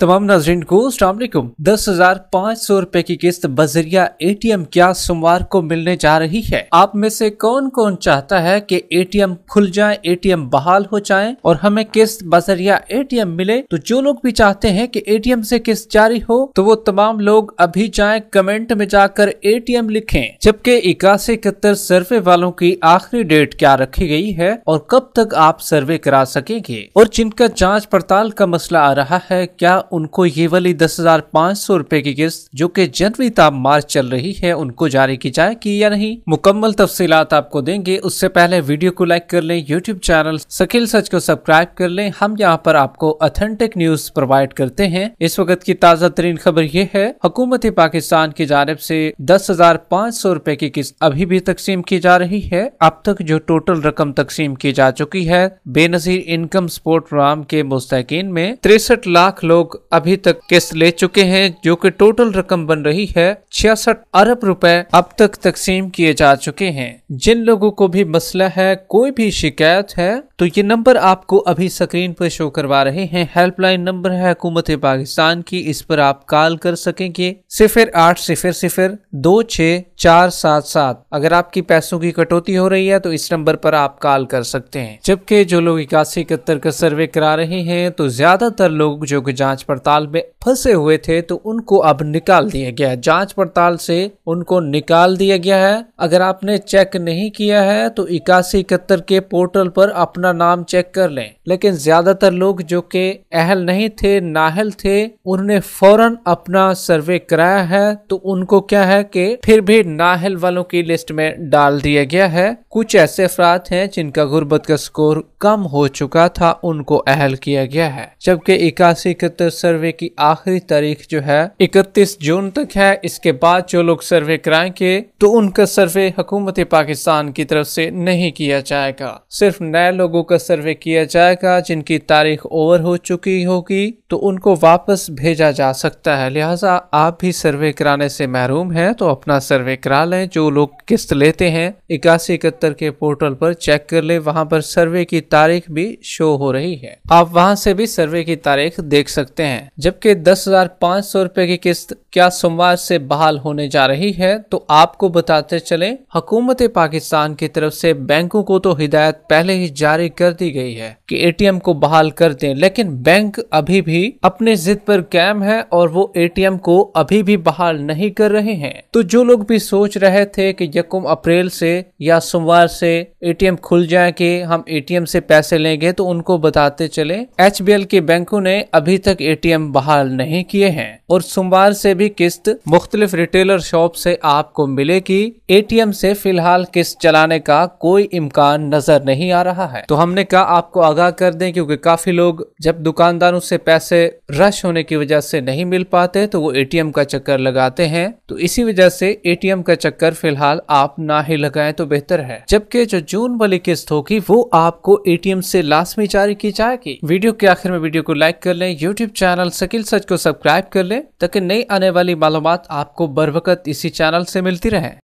तमाम नाजरन को अलकुम दस हजार पाँच सौ रूपए की किस्त बजरिया ए टी एम क्या सोमवार को मिलने जा रही है आप में से कौन कौन चाहता है कि ए टी एम खुल जाए ए टी एम बहाल हो जाए और हमें किस्त बजरिया ए टी एम मिले तो जो लोग भी चाहते हैं कि ए टी एम ऐसी किस्त जारी हो तो वो तमाम लोग अभी जाए कमेंट में जाकर ए टी एम लिखे जबकि इक्यासी इकहत्तर सर्वे वालों की आखिरी डेट क्या रखी गयी है और कब तक आप सर्वे करा सकेंगे और जिनका जाँच पड़ताल का मसला आ रहा है क्या उनको ये वाली दस हजार पाँच सौ रूपए की किस्त जो कि जनवरी तब मार्च चल रही है उनको जारी की जाएगी या नहीं मुकम्मल तफसी आपको देंगे उससे पहले वीडियो को लाइक कर लें यूट्यूब चैनल शकील सच को सब्सक्राइब कर लें हम यहाँ पर आपको अथेंटिक न्यूज प्रोवाइड करते हैं इस वक्त की ताज़ा तरीन खबर ये है हुकूमत पाकिस्तान की जानब ऐसी दस हजार पाँच सौ रूपए की किस्त अभी भी तकसीम की जा रही है अब तक जो टोटल रकम तकसीम की जा चुकी है बेनजीर इनकम सपोर्ट प्रोग्राम के मुस्तकिन में तिरसठ लाख लोग अभी तक किस्त ले चुके हैं जो कि टोटल रकम बन रही है छियासठ अरब रुपए अब तक तकसीम किए जा चुके हैं जिन लोगों को भी मसला है कोई भी शिकायत है तो ये नंबर आपको अभी स्क्रीन पर शो करवा रहे हैं हेल्पलाइन नंबर है हुकूमत पाकिस्तान की इस पर आप कॉल कर सकेंगे सिफिर आठ सिफिर सिफिर दो छः चार सात सात अगर आपकी पैसों की कटौती हो रही है तो इस नंबर पर आप कॉल कर सकते हैं जबकि जो लोग इक्यासी इकहत्तर का सर्वे करा रहे हैं तो ज्यादातर लोग जो जांच पड़ताल में फंसे हुए थे तो उनको अब निकाल दिया गया है जांच पड़ताल से उनको निकाल दिया गया है अगर आपने चेक नहीं किया है तो इक्यासी इकहत्तर के पोर्टल पर अपना नाम चेक कर लें लेकिन ज्यादातर लोग जो के अहल नहीं थे नाहल थे उन्होंने फौरन अपना सर्वे कराया है तो उनको क्या है कि फिर भी नाहल वालों की लिस्ट में डाल दिया गया है कुछ ऐसे अफराद हैं जिनका गुर्बत का स्कोर कम हो चुका था उनको अहल किया गया है जबकि इक्यासी इकहत्तर सर्वे की आखिरी तारीख जो है 31 जून तक है इसके बाद जो लोग सर्वे कराएंगे तो उनका सर्वे हुकूमत पाकिस्तान की तरफ से नहीं किया जाएगा सिर्फ नए लोगों का सर्वे किया जाएगा जिनकी तारीख ओवर हो चुकी होगी तो उनको वापस भेजा जा सकता है लिहाजा आप भी सर्वे कराने से महरूम है तो अपना सर्वे करा लें जो लोग किस्त लेते हैं इक्यासी इकहत्तर के पोर्टल पर चेक कर ले वहाँ पर सर्वे की तारीख भी शो हो रही है आप वहाँ से भी सर्वे की तारीख देख सकते सकते हैं जबकि दस हजार पाँच सौ रुपए की किस्त क्या सोमवार से बहाल होने जा रही है तो आपको बताते चले हुकूमत पाकिस्तान की तरफ से बैंकों को तो हिदायत पहले ही जारी कर दी गई है कि एटीएम को बहाल कर दें लेकिन बैंक अभी भी अपने जिद पर कैम है और वो एटीएम को अभी भी बहाल नहीं कर रहे हैं तो जो लोग भी सोच रहे थे कि यकुम अप्रैल से या सोमवार से एटीएम खुल जाए कि हम एटीएम से पैसे लेंगे तो उनको बताते चले एच के बैंकों ने अभी तक एटीएम बहाल नहीं किए हैं और सोमवार से भी किस्त मुख्तलिफ रिटेलर शॉप से आपको मिलेगी एटीएम से फिलहाल किस्त चलाने का कोई इम्कान नजर नहीं आ रहा है तो हमने कहा आपको आगाह कर दें क्योंकि काफी लोग जब दुकानदारों से पैसे रश होने की वजह से नहीं मिल पाते तो वो एटीएम का चक्कर लगाते हैं तो इसी वजह से एटीएम का चक्कर फिलहाल आप ना ही लगाएं तो बेहतर है जबकि जो जून वाली किस्त होगी वो आपको एटीएम से लास्ट में जारी की जाएगी वीडियो के आखिर में वीडियो को लाइक कर लें यूट्यूब चैनल सकिल सच को सब्सक्राइब कर लें ताकि नई आने वाली मालूम आपको बरवकत इसी चैनल से मिलती रहे